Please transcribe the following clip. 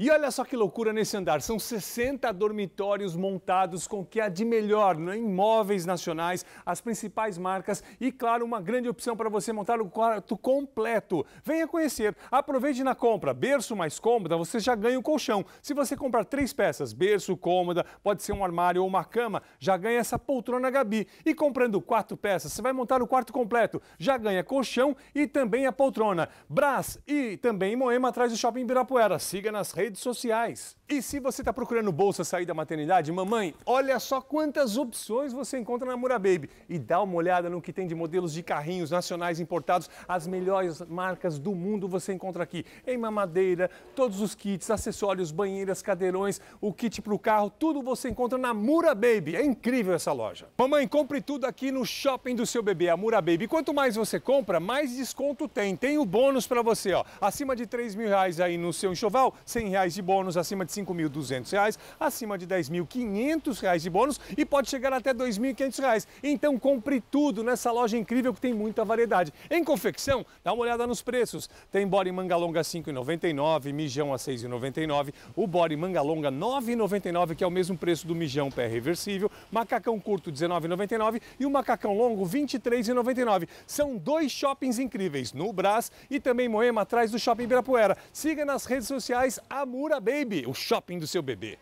E olha só que loucura nesse andar, são 60 dormitórios montados com o que há de melhor, né? imóveis nacionais, as principais marcas e, claro, uma grande opção para você montar o quarto completo. Venha conhecer, aproveite na compra, berço mais cômoda, você já ganha o colchão. Se você comprar três peças, berço, cômoda, pode ser um armário ou uma cama, já ganha essa poltrona Gabi. E comprando quatro peças, você vai montar o quarto completo, já ganha colchão e também a poltrona. Brás e também Moema atrás do Shopping Ibirapuera. Siga nas redes redes sociais. E se você está procurando bolsa sair da maternidade, mamãe, olha só quantas opções você encontra na Murababy. E dá uma olhada no que tem de modelos de carrinhos nacionais importados. As melhores marcas do mundo você encontra aqui. Em mamadeira, todos os kits, acessórios, banheiras, cadeirões, o kit para o carro, tudo você encontra na Murababy. É incrível essa loja. Mamãe, compre tudo aqui no shopping do seu bebê, a Murababy. Quanto mais você compra, mais desconto tem. Tem o bônus para você, ó. Acima de 3 mil reais aí no seu enxoval, 100 reais reais de bônus, acima de R$ 5.200, acima de R$ 10.500 de bônus e pode chegar até R$ 2.500. Então compre tudo nessa loja incrível que tem muita variedade. Em confecção, dá uma olhada nos preços. Tem body manga longa R$ 5,99, mijão a R$ 6,99, o body manga longa R$ 9,99, que é o mesmo preço do mijão pé reversível, macacão curto R$ 19,99 e o macacão longo R$ 23,99. São dois shoppings incríveis, no Brás e também Moema, atrás do Shopping Ibirapuera. Siga nas redes sociais a Amura Baby, o shopping do seu bebê.